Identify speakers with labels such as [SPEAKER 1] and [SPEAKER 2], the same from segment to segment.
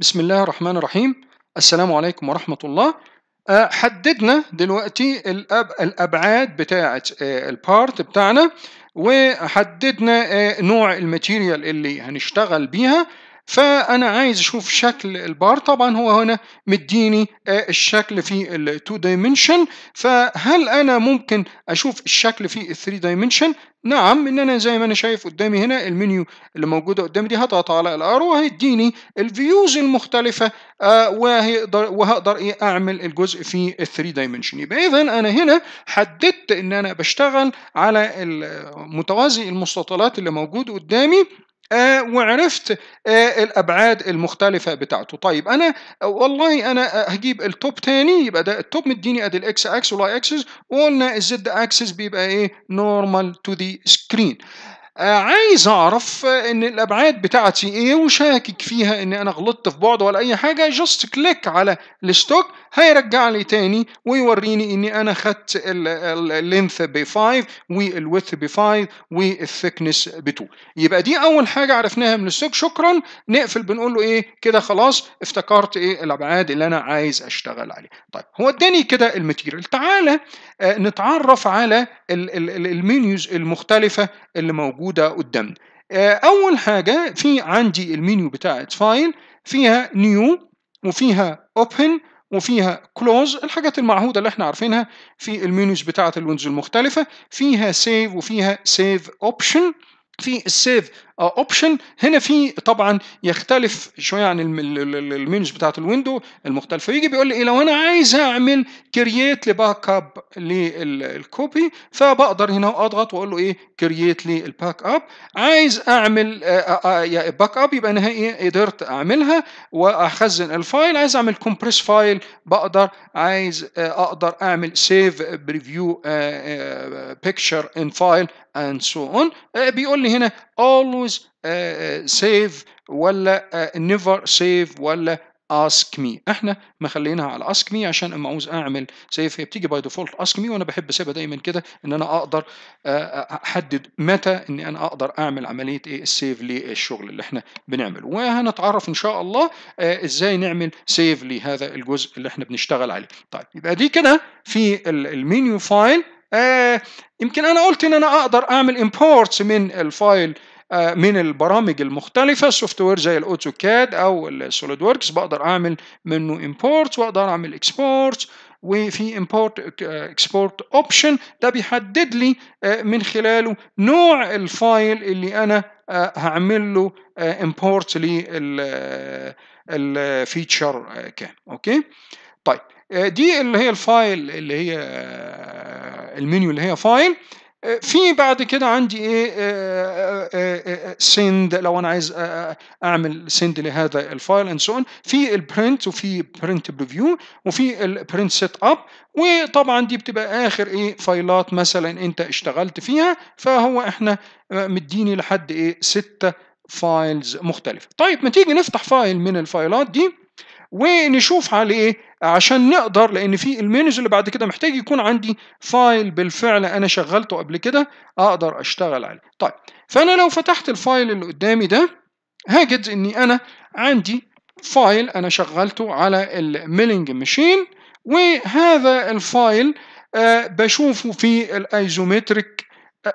[SPEAKER 1] بسم الله الرحمن الرحيم السلام عليكم ورحمة الله حددنا دلوقتي الأبعاد بتاعة البارت بتاعنا وحددنا نوع الماتيريال اللي هنشتغل بيها فانا عايز اشوف شكل البار طبعا هو هنا مديني آه، الشكل في ال2 دايمنشن فهل انا ممكن اشوف الشكل في ال3 دايمنشن نعم ان انا زي ما انا شايف قدامي هنا المنيو اللي موجوده قدامي دي هضغط على الار وهيديني الفيوز المختلفه آه وهيقدر وهقدر ايه اعمل الجزء في ال3 دايمنشن يبقى اذا انا هنا حددت ان انا بشتغل على متوازي المستطيلات اللي موجود قدامي آه، وعرفت آه، الابعاد المختلفه بتاعته طيب انا والله انا هجيب التوب تاني يبقى ده التوب مديني ادي الاكس اكس والاي اكسس وقلنا الزد اكسس بيبقى ايه نورمال تو ذا سكرين عايز اعرف آه، ان الابعاد بتاعتي ايه وشاكك فيها ان انا غلطت في بعد ولا اي حاجه جاست كليك على الستوك هيرجع لي تاني ويوريني اني انا خدت اللينث ب 5 والويث ب 5 والثيكنس ب 2 يبقى دي اول حاجه عرفناها من السوق شكرا نقفل بنقول له ايه كده خلاص افتكرت ايه الابعاد اللي انا عايز اشتغل عليها طيب هو اداني كده الماتيريال تعالى آه، نتعرف على المنيوز المختلفه اللي موجوده قدامنا آه، اول حاجه في عندي المنيو بتاعت فايل فيها نيو وفيها اوبن وفيها كلوز الحاجات المعهوده اللي احنا عارفينها في المنيوز بتاعه الويندوز المختلفه فيها سيف وفيها سيف اوبشن في السيف اوبشن آه، هنا في طبعا يختلف شويه عن المنيوز بتاعت الويندو المختلفه يجي بيقول لي ايه لو انا عايز اعمل كرييت لباك اب للكوبي فبقدر هنا اضغط واقول له ايه كرييت للباك اب عايز اعمل آه، آه، باك اب يبقى انا ايه قدرت اعملها واخزن الفايل عايز اعمل كومبريس فايل بقدر عايز اقدر اعمل سيف بريفيو بيكتشر ان فايل اند سو اون بيقول لي هنا always هيوز سيف uh, uh, ولا نيفر uh, سيف ولا اسك مي احنا مخلينها على اسك مي عشان اما عاوز اعمل سيف هي بتيجي باي ديفولت اسك مي وانا بحب اسيبها دايما كده ان انا اقدر احدد متى ان انا اقدر اعمل عمليه ايه السيف للشغل اللي احنا بنعمله وهنتعرف ان شاء الله ازاي نعمل سيف لهذا الجزء اللي احنا بنشتغل عليه طيب يبقى دي كده في المنيو فايل آه يمكن انا قلت ان انا اقدر اعمل امبورتس من الفايل آه، من البرامج المختلفه السوفت وير زي الاوتوكاد او السوليد ووركس بقدر اعمل منه امبورت واقدر اعمل اكسبورت وفي امبورت اكسبورت اوبشن ده بيحدد لي آه، من خلاله نوع الفايل اللي انا آه، هعمل له امبورت للفيتشر كان اوكي طيب دي اللي هي الفايل اللي هي المنيو اللي هي فايل في بعد كده عندي ايه آه، آه، آه، سند لو انا عايز اعمل سند لهذا الفايل اند سو في البرنت وفي برنت بريفيو وفي البرنت سيت اب وطبعا دي بتبقى اخر ايه فايلات مثلا انت اشتغلت فيها فهو احنا مديني لحد ايه ستة فايلز مختلفه طيب ما تيجي نفتح فايل من الفايلات دي ونشوف عليه ايه عشان نقدر لان في المنيوز اللي بعد كده محتاج يكون عندي فايل بالفعل انا شغلته قبل كده اقدر اشتغل عليه طيب فانا لو فتحت الفايل اللي قدامي ده هجد اني انا عندي فايل انا شغلته على الميلينج ماشين وهذا الفايل آه بشوفه في الايزومتريك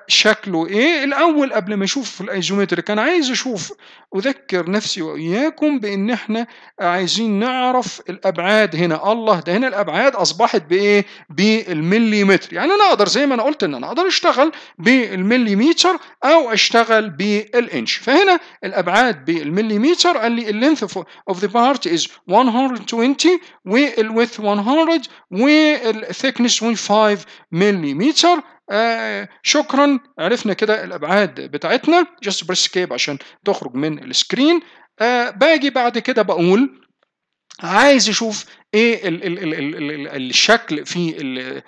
[SPEAKER 1] شكله ايه الاول قبل ما اشوف في الايزومتريك انا عايز اشوف اذكر نفسي واياكم بان احنا عايزين نعرف الابعاد هنا الله ده هنا الابعاد اصبحت بايه بالمليمتر يعني انا اقدر زي ما انا قلت ان انا اقدر اشتغل بالمليمتر او اشتغل بالانش فهنا الابعاد بالمليمتر قال لي اللينث اوف ذا بارت از 120 والويث 100 والثيكنس 5 مليمتر آه، شكرا عرفنا كده الابعاد بتاعتنا جاست بريس سكيب عشان تخرج من السكرين آه، باجي بعد كده بقول عايز اشوف ايه الـ الـ الـ الـ الـ الشكل في ال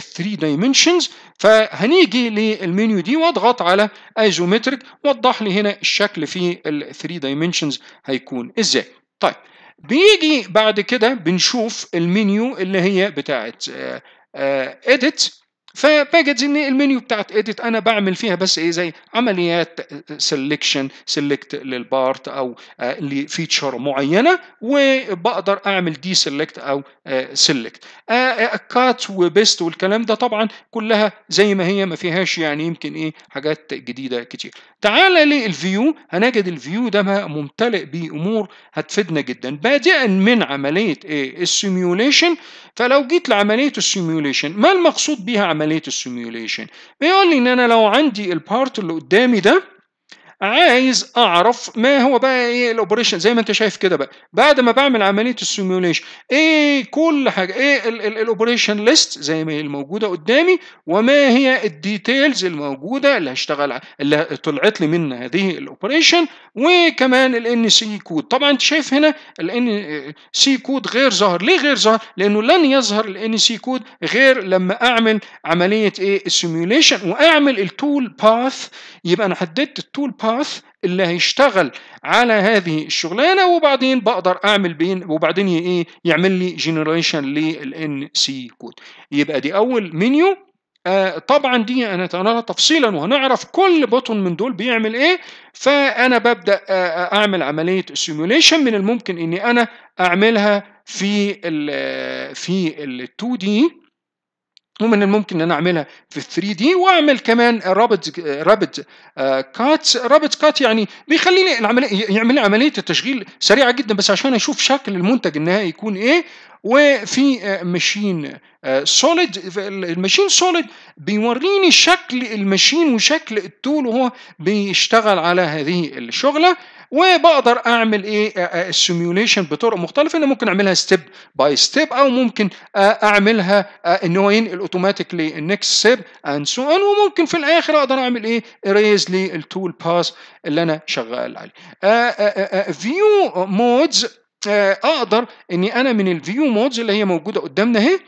[SPEAKER 1] 3 آه، دايمنشنز فهنيجي للمنيو دي واضغط على ايزومتريك وضح لي هنا الشكل في ال 3 دايمنشنز هيكون ازاي طيب بيجي بعد كده بنشوف المنيو اللي هي بتاعت اديت فباجي ان المنيو بتاعت اديت انا بعمل فيها بس ايه زي عمليات سلكشن سيلكت للبارت او آه، لفيتشر معينه وبقدر اعمل دي سيلكت او سيلكت كات وبيست والكلام ده طبعا كلها زي ما هي ما فيهاش يعني يمكن ايه حاجات جديده كتير تعال للفيو هنجد الفيو ده ممتلئ بامور هتفيدنا جدا بادئا من عمليه ايه السيميوليشن فلو جيت لعمليه السيميوليشن ما المقصود بيها عملية عمليه السيموليشن بيقول لي ان انا لو عندي البارت اللي قدامي ده عايز اعرف ما هو بقى ايه الاوبريشن زي ما انت شايف كده بقى بعد ما بعمل عمليه السيموليشن ايه كل حاجه ايه الاوبريشن ليست زي ما هي الموجوده قدامي وما هي الديتيلز الموجوده اللي هشتغل اللي طلعت لي من هذه الاوبريشن وكمان الان سي كود طبعا انت شايف هنا الان سي كود غير ظاهر ليه غير ظاهر لانه لن يظهر الان سي كود غير لما اعمل عمليه ايه السيموليشن واعمل التول باث يبقى انا حددت التول باث الباعث اللي هيشتغل على هذه الشغلانه وبعدين بقدر اعمل بين وبعدين ايه يعمل لي جنريشن للان سي كود يبقى دي اول منيو آه طبعا دي هنتناولها تفصيلا وهنعرف كل بطن من دول بيعمل ايه فانا ببدا آه, آه، اعمل عمليه سيموليشن من الممكن اني انا اعملها في الـ آه، في ال 2 دي ومن الممكن ان انا اعملها في 3 دي واعمل كمان رابط رابط آه، كات رابط كات يعني بيخليني العمليه يعمل عمليه التشغيل سريعه جدا بس عشان اشوف شكل المنتج النهائي يكون ايه وفي ماشين سوليد الماشين سوليد بيوريني شكل الماشين وشكل التول وهو بيشتغل على هذه الشغله وبقدر اعمل ايه السيميوليشن بطرق مختلفه اللي ممكن اعملها ستيب باي ستيب او ممكن اعملها ان هو ينقل اوتوماتيكلي النكست ستيب اند سو اون وممكن في الاخر اقدر اعمل ايه اريز للتول باس اللي انا شغال عليه فيو مودز اقدر اني انا من الفيو مودز اللي هي موجوده قدامنا اهي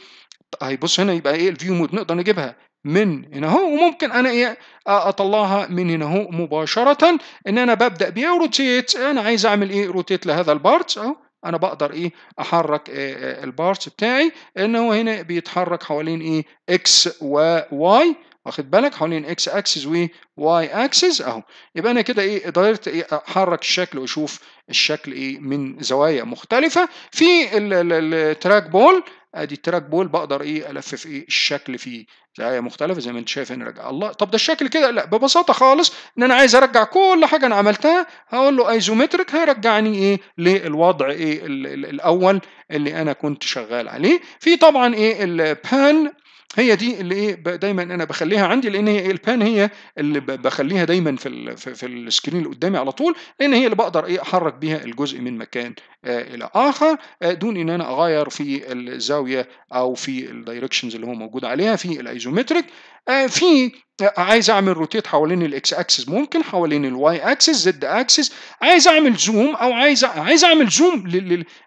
[SPEAKER 1] هيبص طيب هنا يبقى ايه الفيو مود نقدر نجيبها من هنا اهو وممكن انا ايه اطلعها من هنا اهو مباشره ان انا ببدا بيها روتيت انا عايز اعمل ايه روتيت لهذا البارت اهو انا بقدر ايه احرك إيه البارت بتاعي ان هو هنا بيتحرك حوالين ايه اكس وواي واخد بالك حوالين اكس اكسس وواي اكسس اهو يبقى انا كده ايه قدرت ايه احرك الشكل واشوف الشكل ايه من زوايا مختلفه في التراك بول ادي التراك بول بقدر ايه الفف ايه الشكل فيه زوايا مختلفه زي ما انت شايف هنا رجع الله طب ده الشكل كده لا ببساطه خالص ان انا عايز ارجع كل حاجه انا عملتها هقول له ايزومتريك هيرجعني ايه للوضع ايه الاول اللي انا كنت شغال عليه في طبعا ايه البان هي دي اللي ايه دايما انا بخليها عندي لان هي إيه، البان هي اللي بخليها دايما في الـ في السكرين اللي قدامي على طول لان هي اللي بقدر ايه احرك بيها الجزء من مكان آه الى اخر آه دون ان انا اغير في الزاويه او في الدايركشنز اللي هو موجود عليها في الايزومتريك آه في عايز اعمل روتيت حوالين الاكس اكسس ممكن حوالين الواي اكسس زد اكسس عايز اعمل زوم او عايز عايز اعمل زوم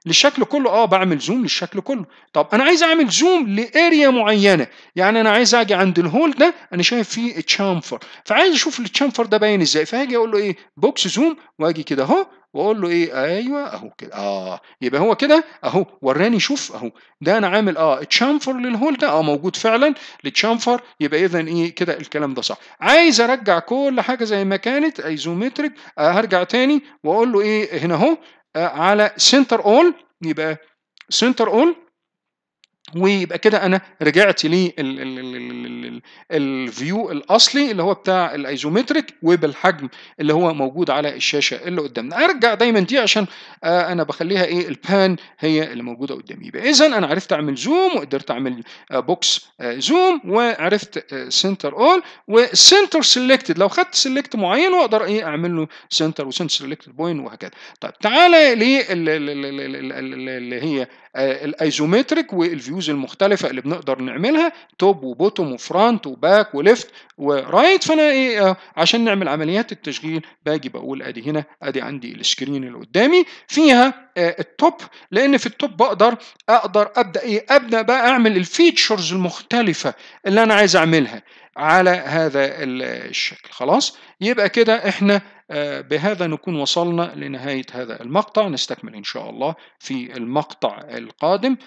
[SPEAKER 1] للشكل كله اه بعمل زوم للشكل كله طب انا عايز اعمل زوم لاريا معينه يعني انا عايز اجي عند الهول ده انا شايف فيه تشامفر فعايز اشوف التشامفر ده باين ازاي فهاجي اقول له ايه بوكس زوم واجي كده اهو واقول له ايه ايوه اهو كده اه يبقى هو كده اهو وراني شوف اهو ده انا عامل اه تشامفر للهول ده اه موجود فعلا للتشامفر يبقى اذا ايه كده الكلام ده صح عايز ارجع كل حاجه زي ما كانت ايزومتريك آه هرجع تاني واقول له ايه هنا اهو آه على سنتر اول يبقى سنتر اول ويبقى كده انا رجعت للفيو الاصلي اللي هو بتاع الايزومتريك وبالحجم اللي هو موجود على الشاشه اللي قدامنا ارجع دايما دي عشان آه انا بخليها ايه البان هي اللي موجوده قدامي يبقى اذا انا عرفت اعمل زوم وقدرت اعمل آه بوكس آه زوم وعرفت سنتر اول وسنتر سيلكتد لو خدت سيلكت معين واقدر ايه اعمل له سنتر وسنتر سيلكتد بوينت وهكذا طيب تعالى اللي هي آه، الايزومتريك والفيوز المختلفه اللي بنقدر نعملها توب وبوتوم وفرونت وباك وليفت ورايت فانا ايه آه، عشان نعمل عمليات التشغيل باجي بقول ادي هنا ادي عندي السكرين اللي قدامي فيها آه، التوب لان في التوب بقدر اقدر ابدا ايه ابدا بقى اعمل الفيتشرز المختلفه اللي انا عايز اعملها على هذا الشكل خلاص يبقى كده احنا آه، بهذا نكون وصلنا لنهاية هذا المقطع نستكمل إن شاء الله في المقطع القادم